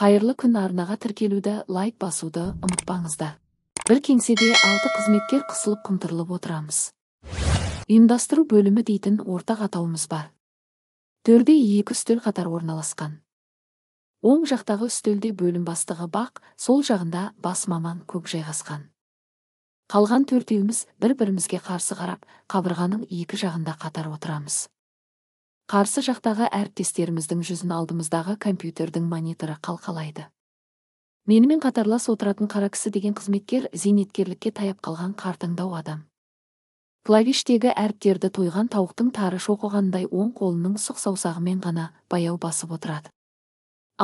қайырлы күн арнаға тіркелуді лайк басуды ұмытпаңыздар бір кеңседе алты қызметкер қысылып қымтырылып отырамыз ұйымдастыру бөлімі дейтін ортақ атауымыз бар төрде екі үстел қатар орналасқан оң жақтағы үстелде бөлім бастығы бақ сол жағында бас маман көк жайғасқан қалған төртеуіміз бір бірімізге қарсы қарап қабырғаның екі жағында қатар отырамыз қарсы жақтағы әріптестеріміздің жүзін алдымыздағы компьютердің мониторы қалқалайды менімен қатарлас отыратын қара кісі деген қызметкер зейнеткерлікке таяп қалған қартаңдау адам клавиштегі әріптерді тойған тауықтың тары шоқығандай оң қолының сұқ саусағымен ғана баяу басып отырады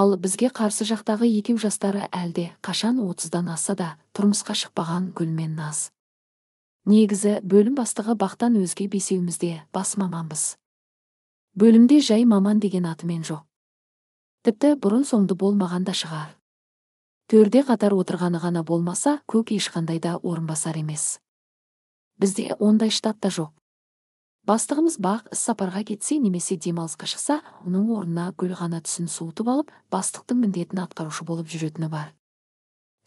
ал бізге қарсы жақтағы екеу жастары әлде қашан отыздан асса да тұрмысқа шықпаған гүлмен наз негізі бөлім бастығы бақтан өзге бесеуімізде бас маманбыз бөлімде жай маман деген атымен жоқ тіпті бұрын соңды болмаған да шығар төрде қатар отырғаны ғана болмаса көк ешқандай да орынбасар емес бізде ондай штат та жоқ бастығымыз бақ іс сапарға кетсе немесе демалысқа шықса оның орнына гүл ғана түсін суытып алып бастықтың міндетін атқарушы болып жүретіні бар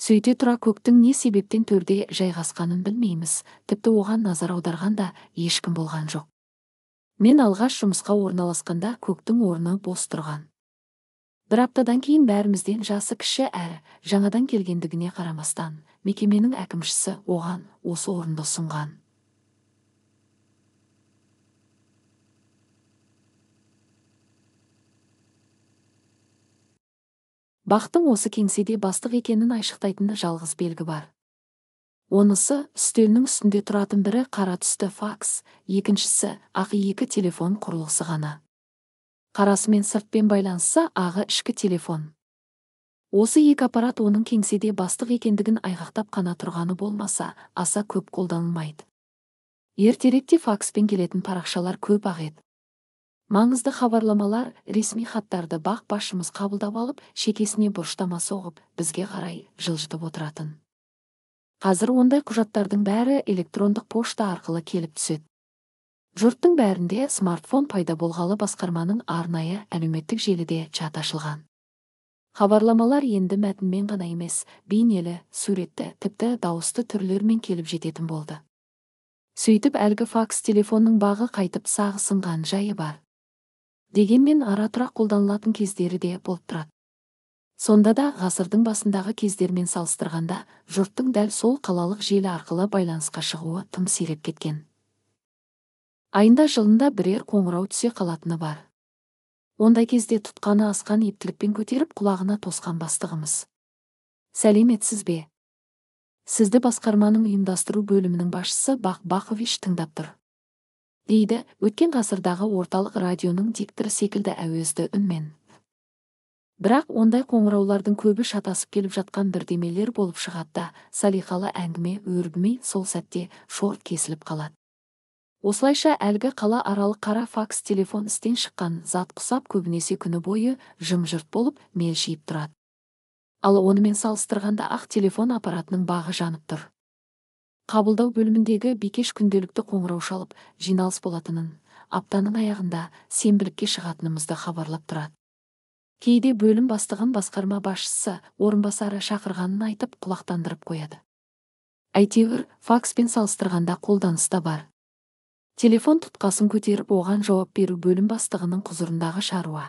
сөйте тұра көктің не себептен төрде жайғасқанын білмейміз тіпті оған назар аударған да ешкім болған жоқ мен алғаш жұмысқа орналасқанда көктің орны бос тұрған бір аптадан кейін бәрімізден жасы кіші әрі жаңадан келгендігіне қарамастан мекеменің әкімшісі оған осы орынды ұсынған бақтың осы кеңседе бастық екенін айшықтайтын жалғыз белгі бар онысы үстелінің үстінде тұратын бірі қара түсті факс екіншісі ақ екі телефон құрылғысы ғана қарасымен сыртпен байланысса ағы ішкі телефон осы екі аппарат оның кеңседе бастық екендігін айғақтап қана тұрғаны болмаса аса көп қолданылмайды ертеректе факспен келетін парақшалар көп ақ еді маңызды хабарламалар ресми хаттарды бақ басшымыз қабылдап алып шекесіне бұрыштама соғып бізге қарай жылжытып отыратын қазір ондай құжаттардың бәрі электрондық пошта арқылы келіп түседі жұрттың бәрінде смартфон пайда болғалы басқарманың арнайы әлеуметтік желіде чат ашылған хабарламалар енді мәтінмен ғана емес бейнелі суретті тіпті дауысты түрлермен келіп жететін болды сөйтіп әлгі факс телефонның бағы қайтып сағысынған жайы бар дегенмен ара тұра қолданылатын кездері де болып тұрады сонда да ғасырдың басындағы кездермен салыстырғанда жұрттың дәл сол қалалық желі арқылы байланысқа шығуы тым сиреп кеткен айында жылында бірер қоңырау түсе қалатыны бар ондай кезде тұтқаны асқан ептілікпен көтеріп құлағына тосқан бастығымыз сәлеметсіз бе сізді басқарманың ұйымдастыру бөлімінің басшысы бақ бақович тыңдап тұр дейді өткен ғасырдағы орталық радионың дикторы секілді әуезді үнмен бірақ ондай қоңыраулардың көбі шатасып келіп жатқан бірдемелер болып шығады да салиқалы әңгіме өрбімей сол сәтте шорт кесіліп қалады осылайша әлгі қала аралық қара факс телефон істен шыққан зат құсап көбінесе күні бойы жым жырт болып мелшиіп тұрады ал онымен салыстырғанда ақ телефон аппаратының бағы жанып тұр қабылдау бөліміндегі бикеш күнделікті қоңырау шалып жиналыс болатынын аптаның аяғында сенбілікке шығатынымызды хабарлап тұрады кейде бөлім бастығын басқарма басшысы орынбасары шақырғанын айтып құлақтандырып қояды әйтеуір факспен салыстырғанда қолданыста бар телефон тұтқасын көтеріп оған жауап беру бөлім бастығының құзырындағы шаруа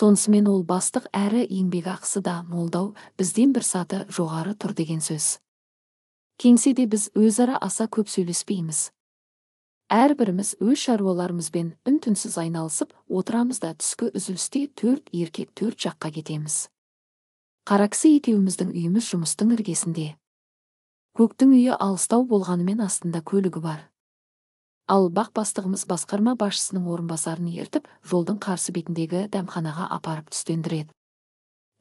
сонысымен ол бастық әрі еңбекақысы да молдау бізден бір саты жоғары тұр деген сөз кеңседе біз өзара аса көп сөйлеспейміз әрбіріміз өз шаруаларымызбен үн түнсіз айналысып отырамыз да түскі үзілісте төрт еркек төрт жаққа кетеміз қаракісі екеуміздің үйіміз жұмыстың іргесінде көктің үйі алыстау болғанымен астында көлігі бар ал бақ бастығымыз басқарма басшысының орынбасарын ертіп жолдың қарсы бетіндегі дәмханаға апарып түстендіреді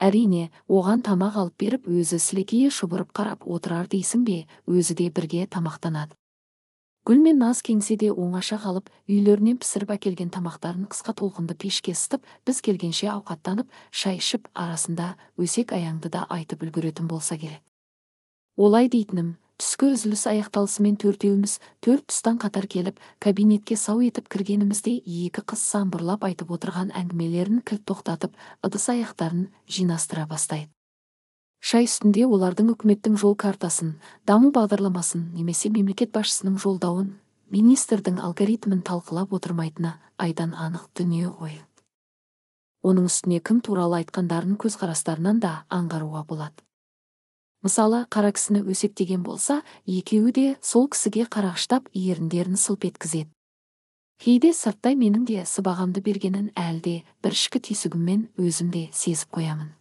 әрине оған тамақ алып беріп өзі сілекейі шұбырып қарап отырар дейсің бе өзі де бірге тамақтанады гүл мен наз кеңседе оңаша қалып үйлерінен пісіріп әкелген тамақтарын қысқа толқынды пешке ысытып біз келгенше ауқаттанып шай ішіп арасында өсек аяңды да айтып үлгеретін болса керек олай дейтінім түскі үзіліс аяқталысымен төртеуіміз төрт тұстан қатар келіп кабинетке сау етіп кіргенімізде екі қыз самбырлап айтып отырған әңгімелерін кілт тоқтатып ыдыс аяқтарын жинастыра бастайды шай үстінде олардың үкіметтің жол картасын даму бағдарламасын немесе мемлекет басшысының жолдауын министрдің алгоритмін талқылап отырмайтыны айдан анық дүние ғой оның үстіне кім туралы айтқандарын көзқарастарынан да аңғаруға болады мысалы қара кісіні өсектеген болса екеуі де сол кісіге қарағыштап еріндерін сылп еткізеді кейде сырттай менің де сыбағамды бергенін әлде бір ішкі түйсігіммен өзім сезіп қоямын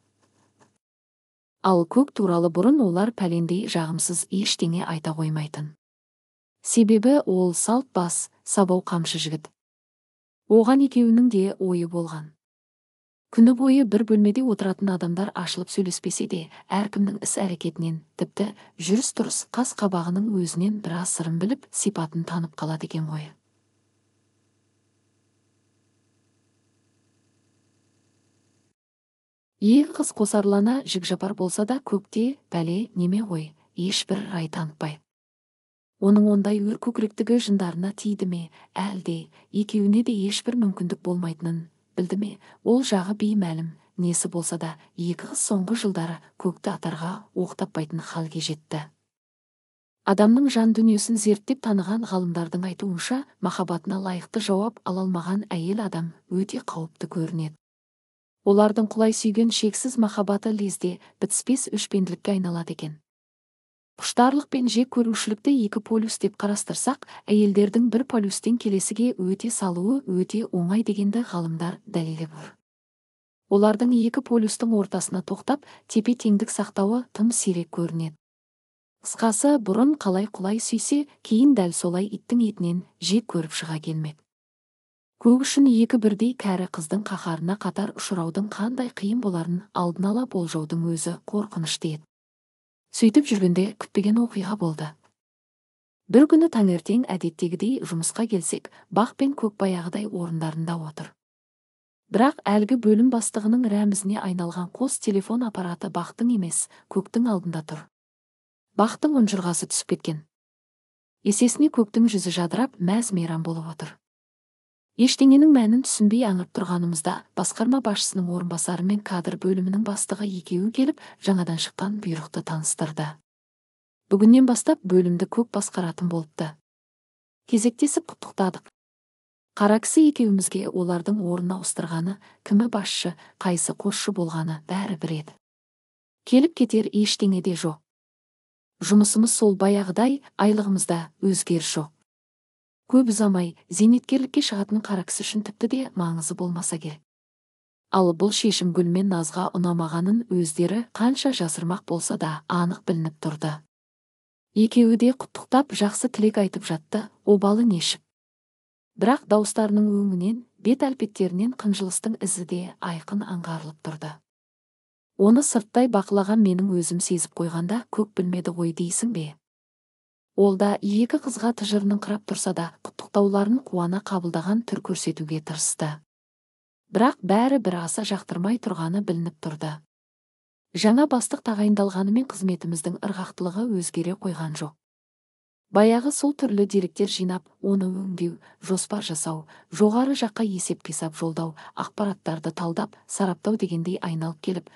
ал көк туралы бұрын олар пәлендей жағымсыз ештеңе айта қоймайтын себебі ол салт бас сабау қамшы жігіт оған екеуінің де ойы болған күні бойы бір бөлмеде отыратын адамдар ашылып сөйлеспесе де әркімнің іс әрекетінен тіпті жүріс тұрыс қас қабағының өзінен біраз сырын біліп сипатын танып қалады екен ғой екі қыз қосарлана жапар болса да көкте пәле неме ғой ешбір рай танытпай оның ондай өр көкіректігі жындарына тиді ме әлде екеуіне де ешбір мүмкіндік болмайтынын білді ме ол жағы беймәлім несі болса да екі қыз соңғы жылдары көкті атарға оқтаппайтын халге жетті адамның жан дүниесін зерттеп таныған ғалымдардың айтуынша махаббатына лайықты жауап ала алмаған әйел адам өте қауіпті көрінеді олардың құлай сүйген шексіз махаббаты лезде бітіспес өшпенділікке айналады екен құштарлық пен жек көрушілікті екі полюс деп қарастырсақ әйелдердің бір полюстен келесіге өте салуы өте оңай дегенді ғалымдар дәлелдеп отыр олардың екі полюстың ортасына тоқтап тепе теңдік сақтауы тым сирек көрінеді қысқасы бұрын қалай құлай сүйсе кейін дәл солай иттің етінен жек көріп шыға келмек үшін екі бірдей кәрі қыздың қаһарына қатар ұшыраудың қандай қиын боларын алдын ала болжаудың өзі қорқынышты еді сөйтіп жүргенде күтпеген оқиға болды бір күні таңертең әдеттегідей жұмысқа келсек бақ пен көк баяғыдай орындарында отыр бірақ әлгі бөлім бастығының рәмізіне айналған қос телефон аппараты бақтың емес көктің алдында тұр бақтың ұнжырғасы түсіп кеткен есесіне көктің жүзі жадырап мәз мейрам болып отыр ештеңенің мәнін түсінбей аңырып тұрғанымызда басқарма басшысының орынбасары мен кадр бөлімінің бастығы екеуі келіп жаңадан шыққан бұйрықты таныстырды бүгіннен бастап бөлімді көп басқаратын болыпты кезектесіп құттықтадық қара кісі екеуімізге олардың орнын ауыстырғаны кімі басшы қайсы қосшы болғаны бәрі бір еді келіп кетер ештеңе де жоқ жұмысымыз сол баяғыдай айлығымызда өзгеріс жоқ көп ұзамай зейнеткерлікке шығатын қара үшін тіпті де маңызы болмаса керек ал бұл шешім гүл назға ұнамағанын өздері қанша жасырмақ болса да анық білініп тұрды екеуі де құттықтап жақсы тілек айтып жатты обалы нешіп бірақ дауыстарының өңінен бет әлпеттерінен қынжылыстың ізі де айқын аңғарылып тұрды оны сырттай бақылаған менің өзім сезіп қойғанда көк білмеді ғой дейсің бе ол да екі қызға тыжырыныңқырап тұрса да құттықтауларын қуана қабылдаған түр көрсетуге тырысты бірақ бәрі бір аса жақтырмай тұрғаны білініп тұрды жаңа бастық тағайындалғанымен қызметіміздің ырғақтылығы өзгере қойған жоқ баяғы сол түрлі деректер жинап оны өңдеу жоспар жасау жоғары жаққа есеп қисап жолдау ақпараттарды талдап сараптау дегендей айналып келіп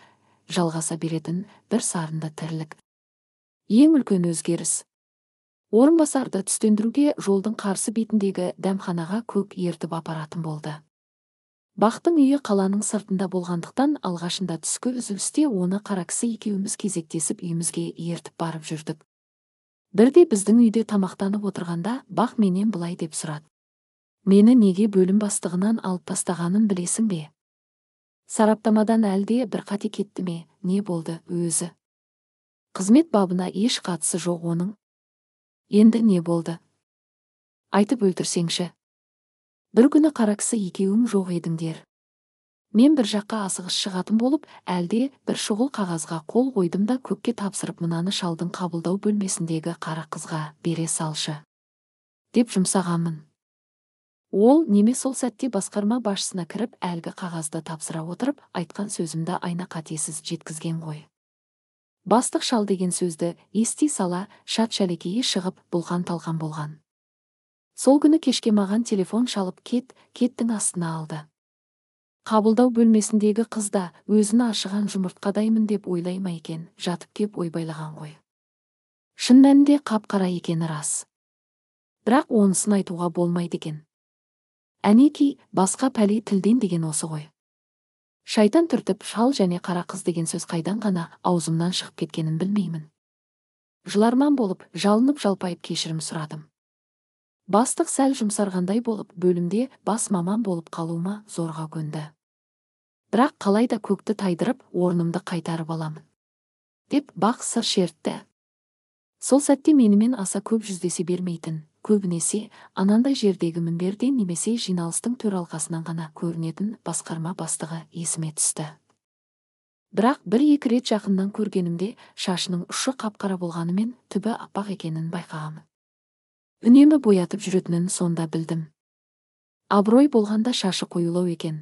жалғаса беретін бір сарында тірлік ең үлкен өзгеріс орынбасарды түстендіруге жолдың қарсы бетіндегі дәмханаға көк ертіп апаратын болды бақтың үйі қаланың сыртында болғандықтан алғашында түскі үзілісте оны қаракісі екеуміз кезектесіп үйімізге ертіп барып жүрдік бірде біздің үйде тамақтанып отырғанда бақ менен былай деп сұрады мені неге бөлім бастығынан алып тастағанын білесің бе сараптамадан әлде бір қате кетті ме не болды өзі қызмет бабына еш қатысы жоқ оның енді не болды айтып өлтірсеңші бір күні қара кісі екеуің жоқ едіңдер мен бір жаққа асығыс шығатын болып әлде бір шұғыл қағазға қол қойдым да көкке тапсырып мынаны шалдың қабылдау бөлмесіндегі қара қызға бере салшы деп жұмсағанмын ол неме сол сәтте басқарма басшысына кіріп әлгі қағазды тапсыра отырып айтқан сөзімді айна қатесіз жеткізген ғой бастық шал деген сөзді ести сала шат шәлекейі шығып бұлған талған болған сол күні кешке маған телефон шалып кет кеттің астына алды қабылдау бөлмесіндегі қыз да өзін ашыған жұмыртқадаймын деп ойлай ма екен жатып кеп ойбайлаған ғой шын мәнінде қап қара екені рас бірақ онысын айтуға болмайды екен әнекей басқа пәле тілден деген осы ғой шайтан түртіп шал және қара қыз деген сөз қайдан ғана аузымнан шығып кеткенін білмеймін жыларман болып жалынып жалпайып кешірім сұрадым бастық сәл жұмсарғандай болып бөлімде бас маман болып қалуыма зорға көнді бірақ да көкті тайдырып орнымды қайтарып аламын деп бақ сыр шертті сол сәтте менімен аса көп жүздесе бермейтін көбінесе анандай жердегі мінберден немесе жиналыстың төралқасынан ғана көрінетін басқарма бастығы есіме түсті бірақ бір екі рет жақыннан көргенімде шашының ұшы қапқара болғанымен түбі аппақ екенін байқағамын үнемі боятып жүретінін сонда білдім абырой болғанда шашы қоюлау екен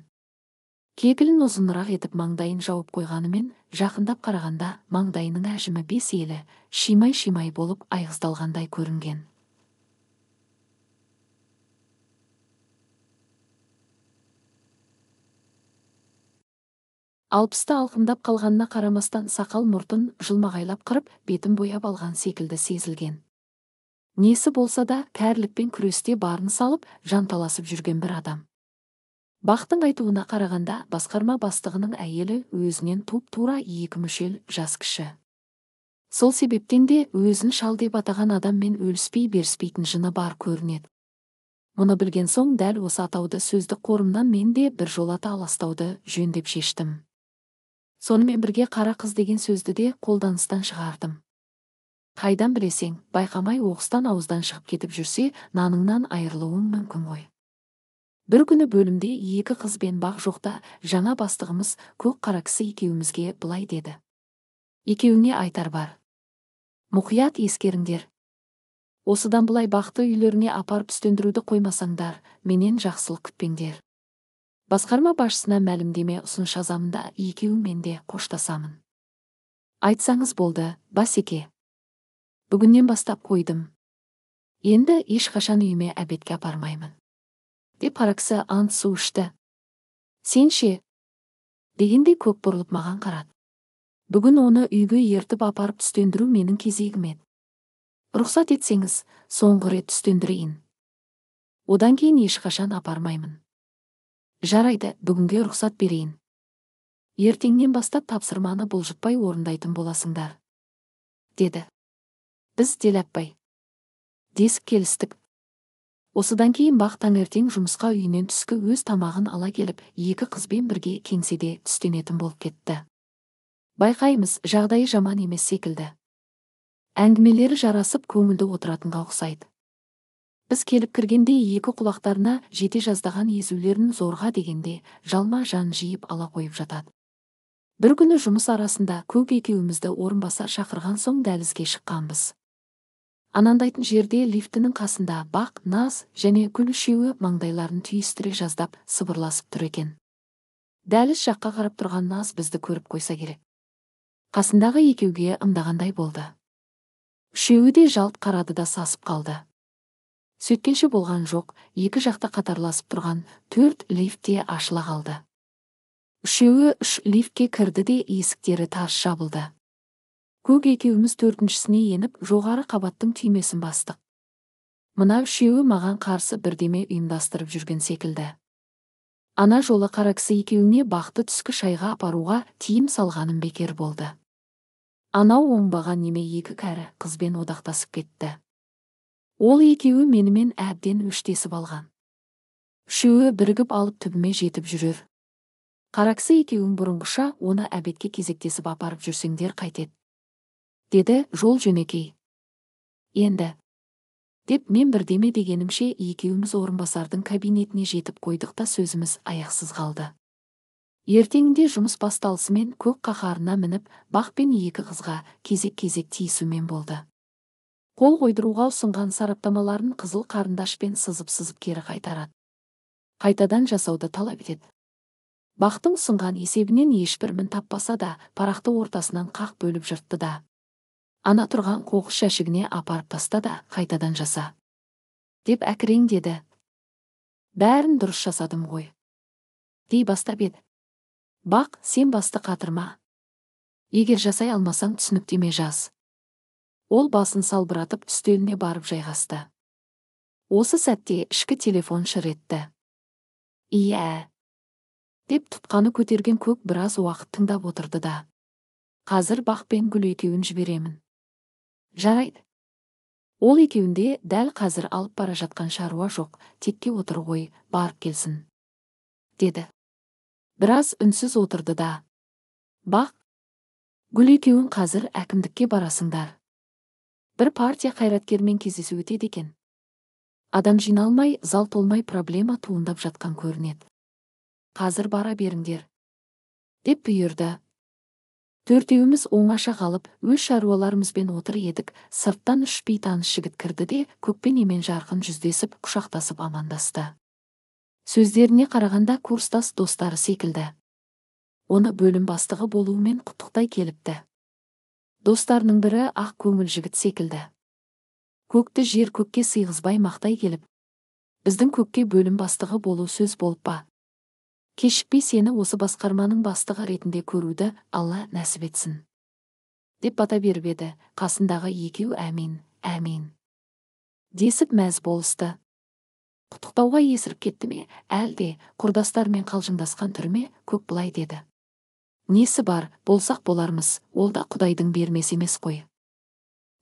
кегілін ұзынырақ етіп маңдайын жауып қойғанымен жақындап қарағанда маңдайының әжімі бес елі шимай шимай болып айғыздалғандай көрінген алпысты алқымдап қалғанына қарамастан сақал мұртын жылмағайлап қырып бетін бояп алған секілді сезілген несі болса да кәрілікпен күресте барын салып жанталасып жүрген бір адам бақтың айтуына қарағанда басқарма бастығының әйелі өзінен туп тура екі мүшел жас кіші сол себептен де өзін шал деп атаған адаммен өліспей беріспейтін жыны бар көрінеді мұны білген соң дәл осы атауды сөздік қорымнан мен де біржолата аластауды жөн деп шештім сонымен бірге қара қыз деген сөзді де қолданыстан шығардым қайдан білесең, байқамай оқыстан ауыздан шығып кетіп жүрсе наныңнан айырылуың мүмкін ғой бір күні бөлімде екі қыз бен бақ жоқта жаңа бастығымыз көк қара кісі екеуімізге былай деді екеуіңе айтар бар мұқият ескеріңдер осыдан былай бақты үйлеріне апарып түстендіруді қоймасаңдар менен жақсылық күтпеңдер басқарма басшысына мәлімдеме ұсыныс да екеуімен де қоштасамын айтсаңыз болды басеке бүгіннен бастап қойдым енді ешқашан үйіме әбетке апармаймын деп парақсы ант су ішті сен ше дегендей көк бұрылып маған қарады бүгін оны үйге ертіп апарып түстендіру менің кезегім еді рұқсат етсеңіз соңғы рет түстендірейін одан кейін ешқашан апармаймын жарайды бүгінге рұқсат берейін ертеңнен бастап тапсырманы бұлжытпай орындайтын боласыңдар деді біз деләппай. десіп келістік осыдан кейін бақ таңертең жұмысқа үйінен түскі өз тамағын ала келіп екі қызбен бірге кенседе түстенетін болып кетті байқаймыз жағдайы жаман емес секілді әңгімелері жарасып көңілді отыратынға ұқсайды біз келіп кіргенде екі құлақтарына жете жаздаған езулерін зорға дегенде жалма жан жиып ала қойып жатады бір күні жұмыс арасында көк екеумізді орынбасар шақырған соң дәлізге шыққанбыз анандайтын жерде лифтінің қасында бақ наз және гүл үшеуі маңдайларын түйістіре жаздап сыбырласып тұр екен дәліз жаққа қарап тұрған наз бізді көріп қойса керек қасындағы екеуге ымдағандай болды үшеуі де жалт қарады да сасып қалды сөйткенше болған жоқ екі жақта қатарласып тұрған төрт лифт те ашыла қалды үшеуі үш лифтке кірді де есіктері тарс жабылды көк екеуміз төртіншісіне еніп жоғары қабаттың түймесін бастық мына үшеуі маған қарсы бірдеме ұйымдастырып жүрген секілді ана жолы қара кісі екеуіне бақты түскі шайға апаруға тиім салғаным бекер болды анау оңбаған неме екі кәрі қызбен одақтасып кетті ол екеуі менімен әбден үштесіп алған үшеуі бірігіп алып түбіме жетіп жүрер Қарақсы екеуің бұрынғыша оны әбетке кезектесіп апарып жүрсеңдер қайтеді деді жол жөнекей енді деп мен бірдеме дегенімше екеуміз орынбасардың кабинетіне жетіп қойдық та сөзіміз аяқсыз қалды ертеңінде жұмыс басталысымен көк қаһарына мініп бақ пен екі қызға кезек кезек тиісумен болды қол қойдыруға ұсынған сараптамаларын қызыл қарындашпен сызып-сызып кері қайтарады қайтадан жасауды талап етеді бақтың ұсынған есебінен ешбір мін таппаса да парақты ортасынан қақ бөліп жыртты да ана тұрған қоқыс жәшігіне апарып таста да қайтадан жаса деп әкірең деді бәрін дұрыс жасадым ғой дей бастап еді бақ сен басты қатырма егер жасай алмасаң түсініктеме жаз ол басын салбыратып үстеліне барып жайғасты осы сәтте ішкі телефон шыр етті иә деп тұтқаны көтерген көк біраз уақыт тыңдап отырды да қазір бақ пен гүл екеуін жіберемін жарайды ол екеуінде дәл қазір алып бара жатқан шаруа жоқ текке отыр ғой барып келсін деді біраз үнсіз отырды да бақ гүл екеуің қазір әкімдікке барасыңдар бір партия қайраткермен кездесу өтеді екен адам жиналмай зал толмай проблема туындап жатқан көрінеді қазір бара беріңдер деп бұйырды төртеуіміз оңаша қалып өз шаруаларымызбен отыр едік сырттан үш бейтаныс жігіт кірді де көкпен емен жарқын жүздесіп құшақтасып амандасты сөздеріне қарағанда курстас достары секілді оны бөлім бастығы болуымен құттықтай келіпті достарының бірі ақ көңіл жігіт секілді көкті жер көкке сыйғызбай мақтай келіп біздің көкке бөлім бастығы болу сөз болып па кешікпей сені осы басқарманың бастығы ретінде көруді алла нәсіп етсін деп бата беріп еді қасындағы екеу әмин әмин десіп мәз болысты құттықтауға есіріп кетті ме әлде құрдастармен қалжыңдасқан түрме көк былай деді несі бар болсақ болармыз ол да құдайдың бермесі емес қой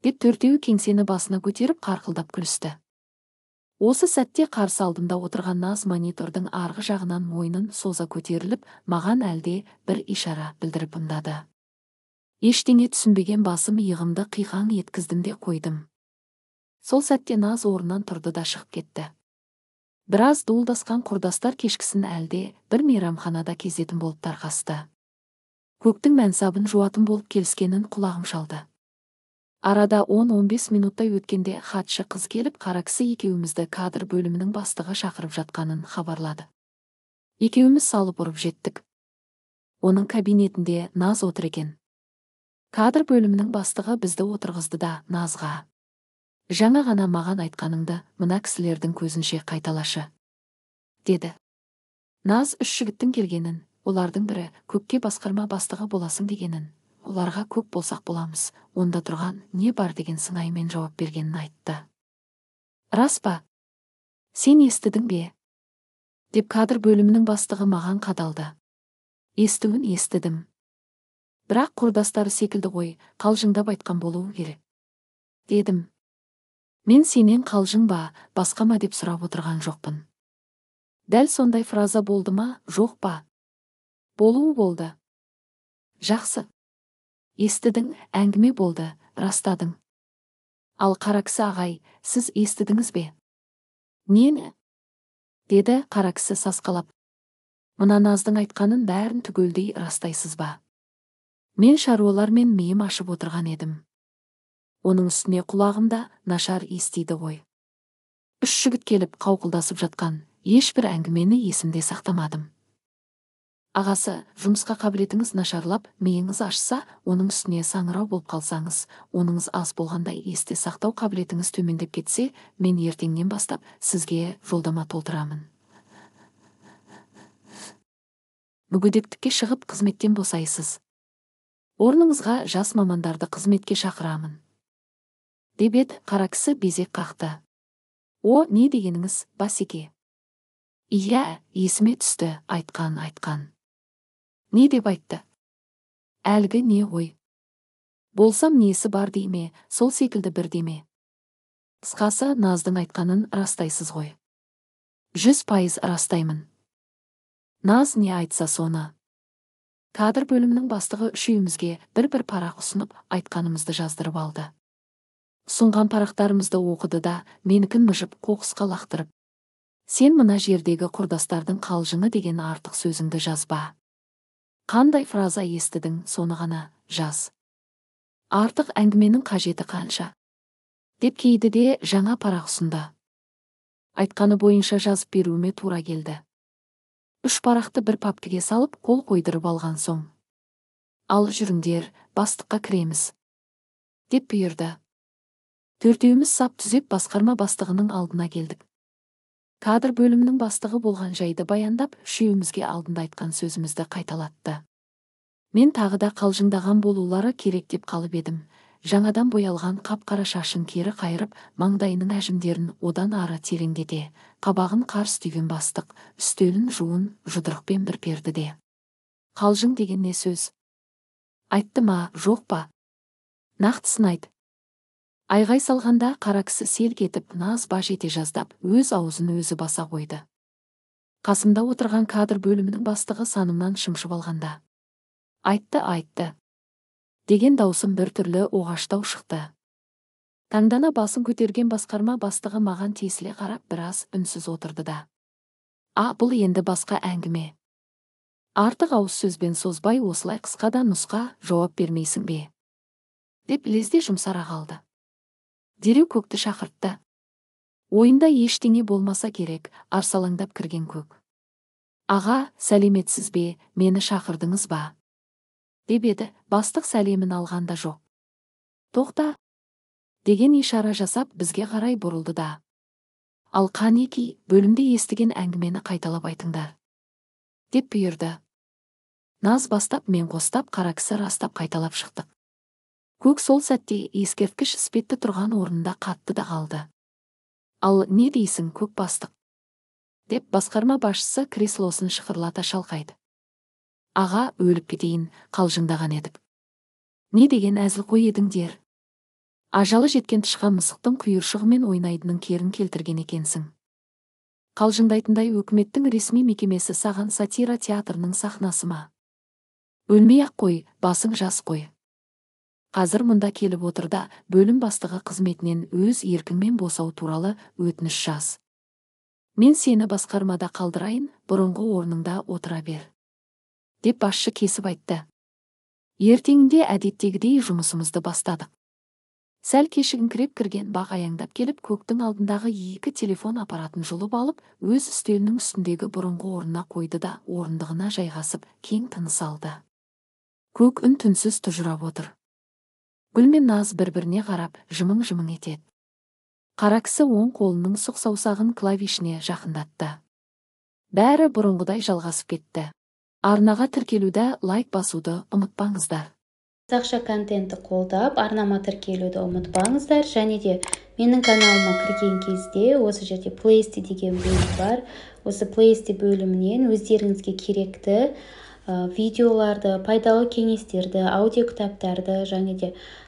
деп төртеуі кеңсені басына көтеріп қарқылдап күлісті осы сәтте қарсы алдымда отырған наз монитордың арғы жағынан мойнын соза көтеріліп маған әлде бір ишара білдіріп ұндады. ештеңе түсінбеген басым иығымды қиқаң еткіздім де қойдым сол сәтте наз орнынан тұрды да шығып кетті біраз дуылдасқан құрдастар кешкісін әлде бір мейрамханада кезетін болып тарқасты көктің мәнсабын жуатын болып келіскенін құлағым шалды арада 10-15 минуттай өткенде хатшы қыз келіп қара кісі екеумізді кадр бөлімінің бастығы шақырып жатқанын хабарлады екеуміз салып ұрып жеттік оның кабинетінде наз отыр екен кадр бөлімінің бастығы бізді отырғызды да назға жаңа ғана маған айтқаныңды мына кісілердің көзінше қайталашы деді наз үш жігіттің келгенін олардың бірі көкке басқарма бастығы боласың дегенін оларға көп болсақ боламыз онда тұрған не бар деген сыңаймен жауап бергенін айтты рас па сен естідің бе деп кадр бөлімінің бастығы маған қадалды естуін естідім бірақ құрдастары секілді ғой қалжыңдап айтқан болуы керек дедім мен сенен қалжың ба басқа ма деп сұрап отырған жоқпын дәл сондай фраза болды ма жоқ па болуы болды жақсы естідің әңгіме болды растадың ал қаракісі ағай сіз естідіңіз бе нені деді қаракісі сасқалап мына наздың айтқанын бәрін түгелдей растайсыз ба мен шаруалармен миым ашып отырған едім оның үстіне құлағымда нашар естиді ғой үш жігіт келіп қауқылдасып жатқан ешбір әңгімені есімде сақтамадым ағасы жұмысқа қабілетіңіз нашарлап миыңыз ашса оның үстіне саңырау болып қалсаңыз оныңыз аз болғандай есте сақтау қабілетіңіз төмендеп кетсе мен ертеңнен бастап сізге жолдама толтырамын мүгедектікке шығып қызметтен босайсыз орныңызға жас мамандарды қызметке шақырамын деп еді қара кісі безек қақты о не дегеніңіз басеке иә есіме түсті айтқан айтқан не деп айтты әлгі не ғой? болсам несі бар дей ме сол секілді бірдеме қысқасы наздың айтқанын растайсыз ғой жүз пайыз растаймын наз не айтса соны кадр бөлімінің бастығы үшеуімізге бір бір парақ ұсынып айтқанымызды жаздырып алды ұсынған парақтарымызды оқыды да менікін мыжып қоқысқа лақтырып сен мына жердегі құрдастардың қалжыңы деген артық сөзіңді жазба қандай фраза естідің соны ғана жаз артық әңгіменің қажеті қанша деп кейді де жаңа парақ ұсынды айтқаны бойынша жазып беруіме тура келді үш парақты бір папкіге салып қол қойдырып алған соң ал жүріңдер бастыққа кіреміз деп бұйырды төртеуміз сап түзеп басқарма бастығының алдына келдік кадр бөлімінің бастығы болған жайды баяндап үшеуімізге алдында айтқан сөзімізді қайталатты мен тағы да қалжыңдаған болулары керек деп қалып едім жаңадан боялған қап қара шашын кері қайырып маңдайының әжімдерін одан ары тереңдете қабағын қарс түйген бастық үстелін жуын жұдырықпен бір перді де қалжың деген не сөз айтты ма жоқ па нақтысын айт айғай салғанда қара кісі селк етіп наз баж ете жаздап өз аузын өзі баса қойды қасымда отырған кадр бөлімінің бастығы санымнан шымшып алғанда айтты айтты деген даусым бір түрлі оғаштау шықты таңдана басын көтерген басқарма бастығы маған тесіле қарап біраз үнсіз отырды да а бұл енді басқа әңгіме артық ауыз сөзбен созбай осылай қысқа да нұсқа жауап бермейсің бе деп лезде жұмсара қалды дереу көкті шақыртты ойында ештеңе болмаса керек арсалаңдап кірген көк аға сәлеметсіз бе мені шақырдыңыз ба деп еді бастық сәлемін алғанда жоқ тоқта деген ишара жасап бізге қарай бұрылды да ал қанеки бөлімде естіген әңгімені қайталап айтыңдар деп бұйырды наз бастап мен қостап қара кісі растап қайталап шықтық көк сол сәтте ескерткіш іспетті тұрған орнында қатты да қалды ал не дейсің көк бастық деп басқарма басшысы креслосын шықырлата шалқайды аға өліп кетейін қалжыңдаған едік не деген әзіл қой едіңдер ажалы жеткен тышқан мысықтың құйыршығымен ойнайдының керін келтірген екенсің қалжыңдайтындай өкіметтің ресми мекемесі саған сатира театрының сахнасы ма өлмей ақ қой басың жас қой қазір мұнда келіп отыр да бөлім бастығы қызметінен өз еркіңмен босау туралы өтініш жаз мен сені басқармада қалдырайын бұрынғы орныңда отыра бер деп басшы кесіп айтты ертеңінде әдеттегідей жұмысымызды бастадық сәл кешігіңкіреп кірген бақ аяңдап келіп көктің алдындағы екі телефон аппаратын жұлып алып өз үстелінің үстіндегі бұрынғы орнына қойды да орындығына жайғасып кең тыныс алды көк үн түнсіз тұжырап отыр гүл мен наз бір біріне қарап жымың жымың етеді қара кісі оң қолының сұқ саусағын клавишіне жақындатты бәрі бұрынғыдай жалғасып кетті арнаға тіркелуді лайк басуды ұмытпаңыздар қазақша контентті қолдап арнама тіркелуді ұмытпаңыздар және де менің каналыма кірген кезде осы жерде плейсти деген бөлім бар осы плейсти бөлімінен өздеріңізге керекті видеоларды пайдалы кеңестерді аудиокітаптарды және де